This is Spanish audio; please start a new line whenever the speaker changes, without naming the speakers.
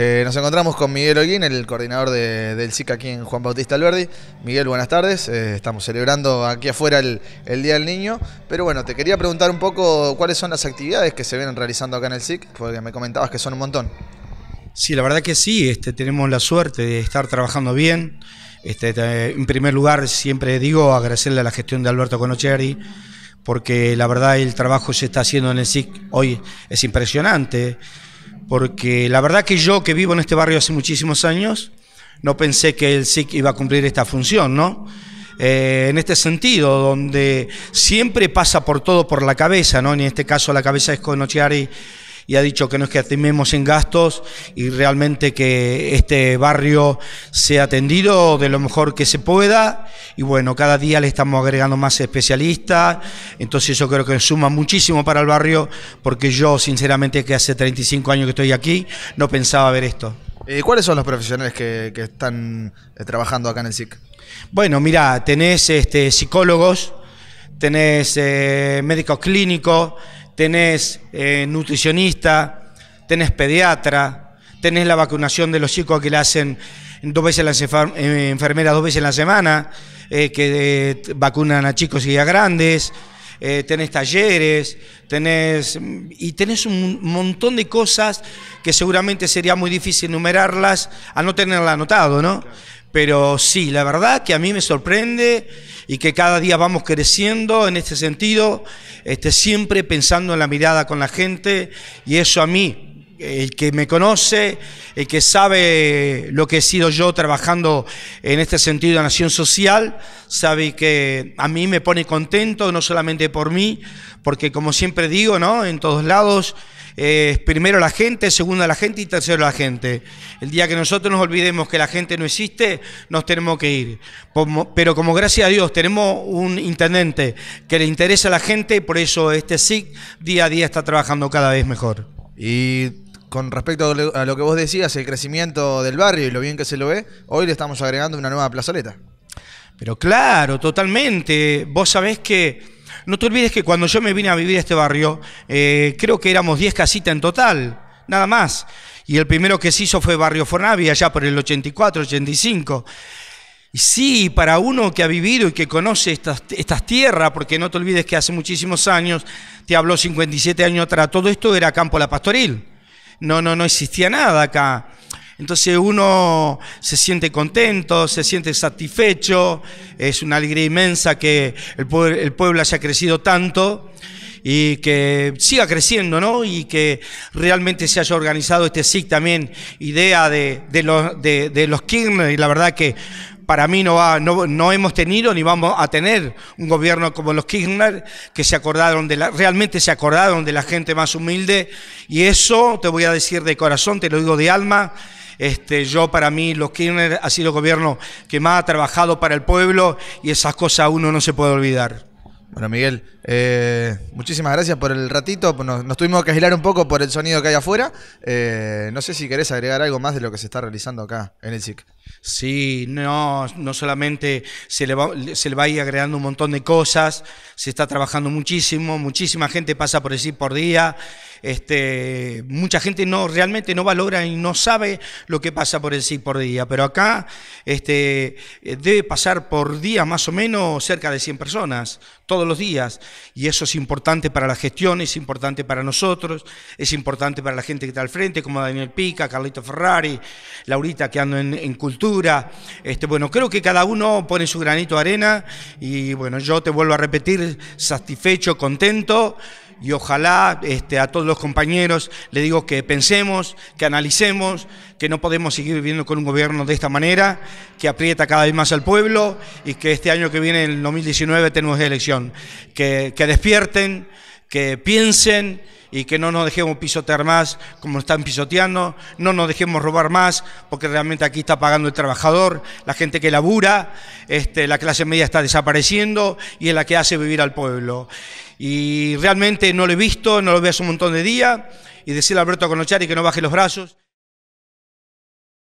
Eh, nos encontramos con Miguel Oguín, el coordinador del SIC aquí en Juan Bautista Alberdi. Miguel, buenas tardes. Eh, estamos celebrando aquí afuera el, Día del Niño. Pero bueno, te quería preguntar un poco cuáles son las actividades que se vienen realizando acá en el SIC, porque me comentabas que son un montón. Sí, la verdad que sí, este, tenemos la suerte de estar trabajando bien. Este, en primer
lugar, siempre digo agradecerle a la gestión de Alberto Conocheri porque la verdad el trabajo que se está haciendo en el SIC hoy es impresionante porque la verdad que yo que vivo en este barrio hace muchísimos años, no pensé que el SIC iba a cumplir esta función, ¿no? Eh, en este sentido, donde siempre pasa por todo por la cabeza, ¿no? En este caso la cabeza es Conochiari y ha dicho que no es que atendemos en gastos y realmente que este barrio sea atendido de lo mejor que se pueda. Y bueno, cada día le estamos agregando más especialistas, entonces eso creo que suma muchísimo para el barrio, porque yo sinceramente que hace 35 años que estoy aquí, no pensaba ver
esto. Eh, cuáles son los profesionales que, están eh, trabajando acá en el SIC? Bueno, mira, tenés este, psicólogos, tenés eh, médicos clínicos,
tenés eh, nutricionista, tenés pediatra, tenés la vacunación de los chicos que la hacen dos veces la eh, enfermera dos veces en la semana, eh, que vacunan a chicos y a grandes, tenés talleres, tenés mm, y tenés un montón de cosas que seguramente sería muy difícil enumerarlas a no tenerla anotado, ¿no? Pero sí, la verdad que a mí me sorprende y que cada día vamos creciendo en este sentido, este, siempre pensando en la mirada con la gente y eso a mí, el que me conoce, el que sabe lo que he sido yo trabajando en este sentido de Nación Social, sabe que a mí me pone contento, no solamente por mí, porque como siempre digo, ¿no? en todos lados eh, primero la gente, segunda la gente y tercero la gente. El día que nosotros nos olvidemos que la gente no existe, nos tenemos que ir. Pero como gracias a Dios tenemos un intendente que le interesa a la gente, por eso este SIC
día a día está trabajando cada vez mejor. Y con respecto a lo que vos decías, el crecimiento del barrio y lo bien que se lo ve, hoy le estamos agregando una nueva plazoleta. Pero claro, totalmente. Vos sabés que no te olvides que cuando yo me vine a vivir a este
barrio, eh, creo que éramos 10 casitas en total, nada más. Y el primero que se hizo fue Barrio Fornavi, allá por el 84, 85. Y sí, para uno que ha vivido y que conoce estas, estas tierras, porque no te olvides que hace muchísimos años, te habló 57 años atrás, todo esto era campo la pastoril. No, no, no existía nada acá. Entonces uno se siente contento, se siente satisfecho, es una alegría inmensa que el, pueblo, el haya crecido tanto y que siga creciendo, ¿no? Y que realmente se haya organizado este SIC también, idea de, los, de, de Kirchner, y la verdad que para mí no, no, hemos tenido ni vamos a tener un gobierno como los Kirchner, que se acordaron de la, realmente se acordaron de la gente más humilde, y eso te voy a decir de corazón, te lo digo de alma, este, yo para mí, los Kirchner ha sido el gobierno que más ha trabajado para el pueblo
y esas cosas uno no se puede olvidar. Bueno, Miguel, eh, muchísimas gracias por el ratito. Nos, tuvimos que aislar un poco por el sonido que hay afuera. Eh, no sé si querés agregar algo más de lo que se está realizando acá en el SIC.
Sí, no, no solamente se le, se le va a ir agregando un montón de cosas, se está trabajando muchísimo, muchísima gente pasa por el SIC por día. Este, mucha gente no, realmente no valora y no sabe lo que pasa por el SIC por día, pero acá este, eh, debe pasar por día más o menos cerca de 100 personas, todos los días, y eso es importante para la gestión, es importante para nosotros, es importante para la gente que está al frente, como Daniel Pica, Carlito Ferrari, Laurita que anda en, cultura. Este, bueno, creo que cada uno pone su granito de arena y bueno, yo te vuelvo a repetir, satisfecho, contento y ojalá este, a todos los compañeros le digo que pensemos, que analicemos, que no podemos seguir viviendo con un gobierno de esta manera, que aprieta cada vez más al pueblo y que este año que viene, el 2019, tenemos elección. Que, que despierten, que piensen y que no nos dejemos pisotear más como están pisoteando, no nos dejemos robar más, porque realmente aquí está pagando el trabajador, la gente que labura, este, la clase media está desapareciendo y es la que hace vivir al pueblo. Y realmente no lo he visto, no lo veo hace un montón de días, y decirle a Alberto Conochari que no baje los brazos.